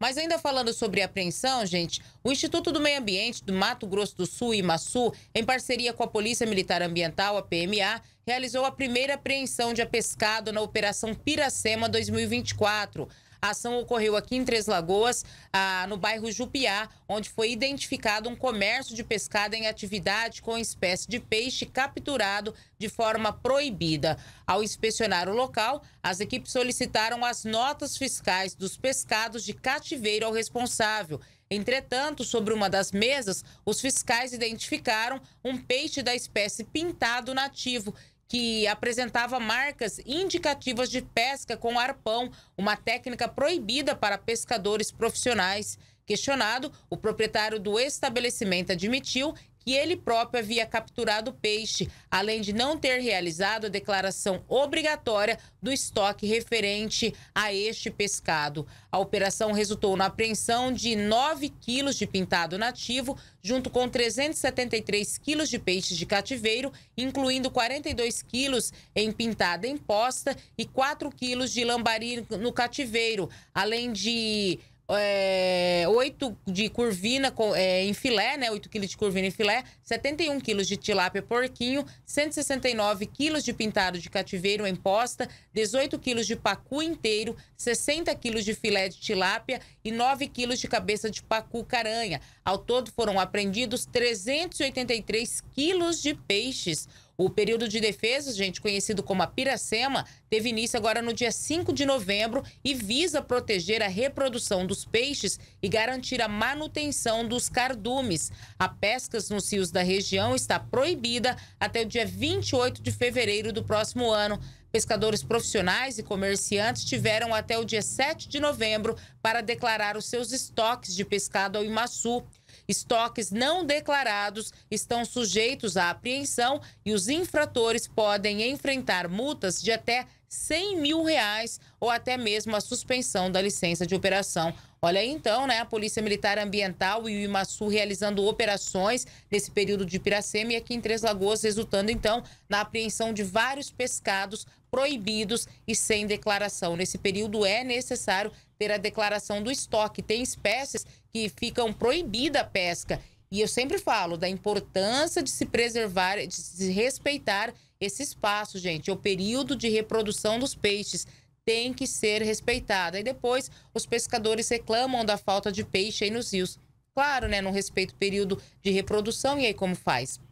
Mas ainda falando sobre apreensão, gente, o Instituto do Meio Ambiente do Mato Grosso do Sul, Imaçu, em parceria com a Polícia Militar Ambiental, a PMA, realizou a primeira apreensão de apescado na Operação Piracema 2024. A ação ocorreu aqui em Três Lagoas, ah, no bairro Jupiá, onde foi identificado um comércio de pescada em atividade com espécie de peixe capturado de forma proibida. Ao inspecionar o local, as equipes solicitaram as notas fiscais dos pescados de cativeiro ao responsável. Entretanto, sobre uma das mesas, os fiscais identificaram um peixe da espécie pintado nativo que apresentava marcas indicativas de pesca com arpão, uma técnica proibida para pescadores profissionais Questionado, o proprietário do estabelecimento admitiu que ele próprio havia capturado peixe, além de não ter realizado a declaração obrigatória do estoque referente a este pescado. A operação resultou na apreensão de 9 quilos de pintado nativo, junto com 373 quilos de peixes de cativeiro, incluindo 42 quilos em pintada em posta e 4 quilos de lambari no cativeiro, além de é, 8 de curvina com, é, em filé, né? 8 quilos de curvina em filé, 71 quilos de tilápia porquinho, 169 quilos de pintado de cativeiro em posta, 18 quilos de pacu inteiro, 60 quilos de filé de tilápia e 9 quilos de cabeça de pacu caranha. Ao todo foram apreendidos 383 quilos de peixes. O período de defesa, gente, conhecido como a piracema, teve início agora no dia 5 de novembro e visa proteger a reprodução dos peixes e garantir a manutenção dos cardumes. A pesca nos rios da região está proibida até o dia 28 de fevereiro do próximo ano. Pescadores profissionais e comerciantes tiveram até o dia 7 de novembro para declarar os seus estoques de pescado ao Imaçu. Estoques não declarados estão sujeitos à apreensão e os infratores podem enfrentar multas de até 100 mil reais ou até mesmo a suspensão da licença de operação. Olha aí então, né, a Polícia Militar Ambiental e o Imaçu realizando operações nesse período de Piracema e aqui em Três Lagoas, resultando então na apreensão de vários pescados proibidos e sem declaração. Nesse período é necessário ter a declaração do estoque. Tem espécies que ficam proibida a pesca. E eu sempre falo da importância de se preservar, de se respeitar esse espaço, gente. O período de reprodução dos peixes tem que ser respeitado. E depois, os pescadores reclamam da falta de peixe aí nos rios. Claro, né? Não respeita o período de reprodução. E aí, como faz?